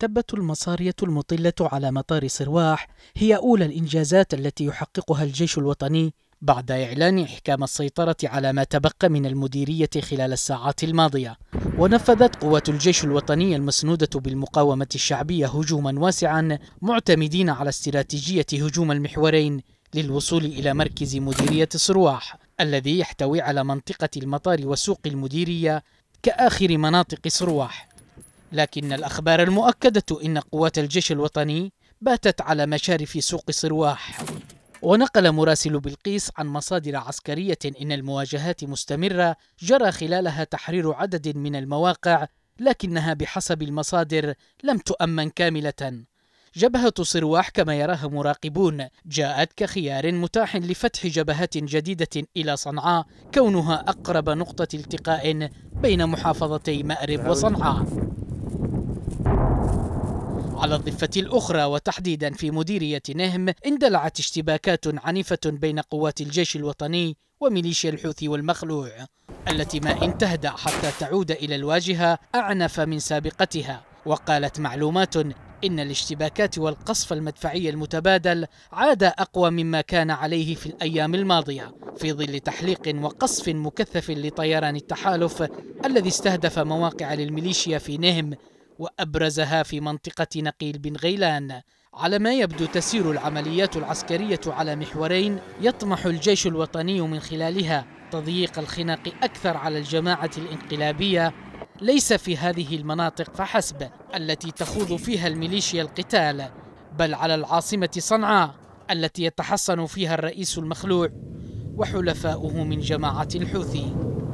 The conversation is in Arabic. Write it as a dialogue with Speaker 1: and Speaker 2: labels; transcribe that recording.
Speaker 1: تبت المصارية المطلة على مطار سرواح هي أولى الإنجازات التي يحققها الجيش الوطني بعد إعلان إحكام السيطرة على ما تبقى من المديرية خلال الساعات الماضية ونفذت قوات الجيش الوطني المسنودة بالمقاومة الشعبية هجوما واسعا معتمدين على استراتيجية هجوم المحورين للوصول إلى مركز مديرية سرواح الذي يحتوي على منطقة المطار وسوق المديرية كآخر مناطق سرواح لكن الأخبار المؤكدة إن قوات الجيش الوطني باتت على مشارف سوق صرواح ونقل مراسل بلقيس عن مصادر عسكرية إن المواجهات مستمرة جرى خلالها تحرير عدد من المواقع لكنها بحسب المصادر لم تؤمن كاملة جبهة صرواح كما يراها مراقبون جاءت كخيار متاح لفتح جبهات جديدة إلى صنعاء كونها أقرب نقطة التقاء بين محافظتي مأرب وصنعاء على الضفة الأخرى وتحديدا في مديرية نهم اندلعت اشتباكات عنيفة بين قوات الجيش الوطني وميليشيا الحوثي والمخلوع التي ما إن تهدأ حتى تعود إلى الواجهة أعنف من سابقتها وقالت معلومات إن الاشتباكات والقصف المدفعي المتبادل عاد أقوى مما كان عليه في الأيام الماضية في ظل تحليق وقصف مكثف لطيران التحالف الذي استهدف مواقع للميليشيا في نهم وأبرزها في منطقة نقيل بن غيلان على ما يبدو تسير العمليات العسكرية على محورين يطمح الجيش الوطني من خلالها تضييق الخناق أكثر على الجماعة الانقلابية ليس في هذه المناطق فحسب التي تخوض فيها الميليشيا القتال بل على العاصمة صنعاء التي يتحصن فيها الرئيس المخلوع وحلفاؤه من جماعة الحوثي